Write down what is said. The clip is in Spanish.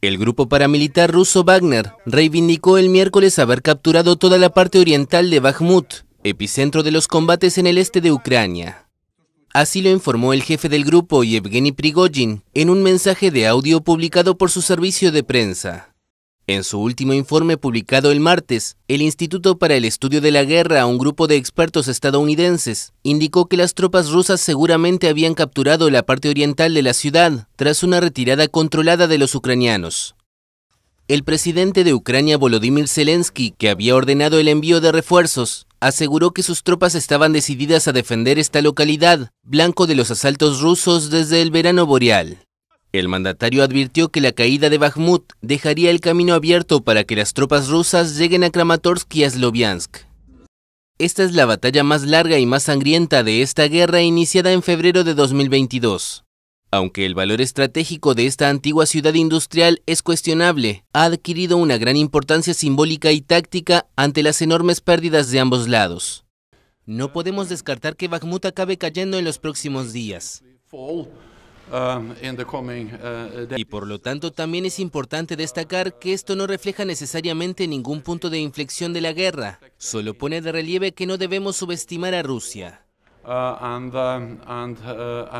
El grupo paramilitar ruso Wagner reivindicó el miércoles haber capturado toda la parte oriental de Bakhmut, epicentro de los combates en el este de Ucrania. Así lo informó el jefe del grupo, Yevgeny Prigojin, en un mensaje de audio publicado por su servicio de prensa. En su último informe publicado el martes, el Instituto para el Estudio de la Guerra, un grupo de expertos estadounidenses, indicó que las tropas rusas seguramente habían capturado la parte oriental de la ciudad tras una retirada controlada de los ucranianos. El presidente de Ucrania Volodymyr Zelensky, que había ordenado el envío de refuerzos, aseguró que sus tropas estaban decididas a defender esta localidad, blanco de los asaltos rusos desde el verano boreal. El mandatario advirtió que la caída de Bakhmut dejaría el camino abierto para que las tropas rusas lleguen a Kramatorsk y a Sloviansk. Esta es la batalla más larga y más sangrienta de esta guerra iniciada en febrero de 2022. Aunque el valor estratégico de esta antigua ciudad industrial es cuestionable, ha adquirido una gran importancia simbólica y táctica ante las enormes pérdidas de ambos lados. No podemos descartar que Bakhmut acabe cayendo en los próximos días. Um, uh, y por lo tanto también es importante destacar que esto no refleja necesariamente ningún punto de inflexión de la guerra, solo pone de relieve que no debemos subestimar a Rusia. Uh, um, uh,